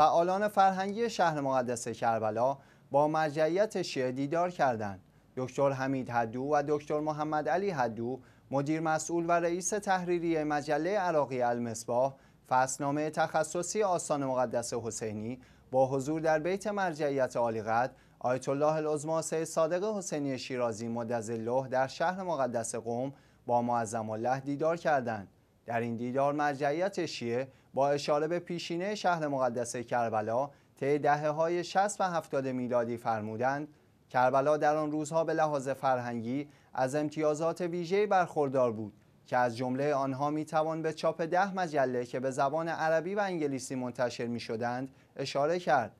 فعالان فرهنگی شهر مقدس کربلا با مرجعیت شیعه دیدار کردند. دکتر حمید حدو و دکتر محمد علی حدو، مدیر مسئول و رئیس تحریری مجله عراقی المصباح فصلنامه تخصصی آستان مقدس حسینی با حضور در بیت مرجعیت عالی آیت الله العظما صادق حسینی شیرازی مدظله در شهر مقدس قوم با معظم الله دیدار کردند. در این دیدار مرجعیت شیعه با اشاره به پیشینه شهر مقدس کربلا طی دهه های 60 و 70 میلادی فرمودند کربلا در آن روزها به لحاظ فرهنگی از امتیازات ویژه‌ای برخوردار بود که از جمله آنها میتوان به چاپ ده مجله که به زبان عربی و انگلیسی منتشر میشدند اشاره کرد.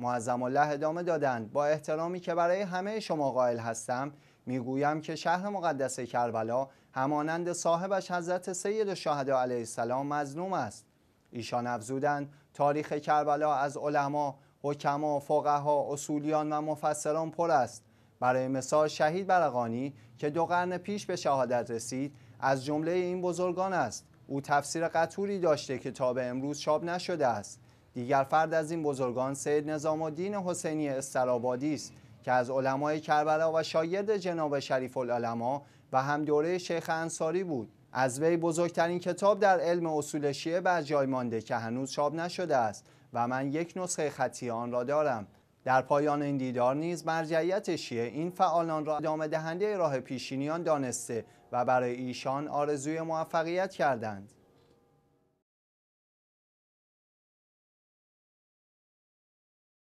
معظم الله ادامه دادند با احترامی که برای همه شما قائل هستم میگویم که شهر مقدس کربلا همانند صاحبش حضرت سید شهدا علیه السلام مظلوم است ایشان افزودند تاریخ کربلا از علما حکما فقها اصولیان و مفسران پر است برای مثال شهید برقانی که دو قرن پیش به شهادت رسید از جمله این بزرگان است او تفسیر قطوری داشته که تا به امروز شاب نشده است دیگر فرد از این بزرگان سید نظام الدین حسینی استرابادی است که از علمای کربلا و شاید جناب شریف العلماء و هم دوره شیخ انصاری بود از وی بزرگترین کتاب در علم اصول شیعه بر جای مانده که هنوز چاپ نشده است و من یک نسخه خطی آن را دارم در پایان این دیدار نیز مرجعیت شیعه این فعالان را ادامه دهنده راه پیشینیان دانسته و برای ایشان آرزوی موفقیت کردند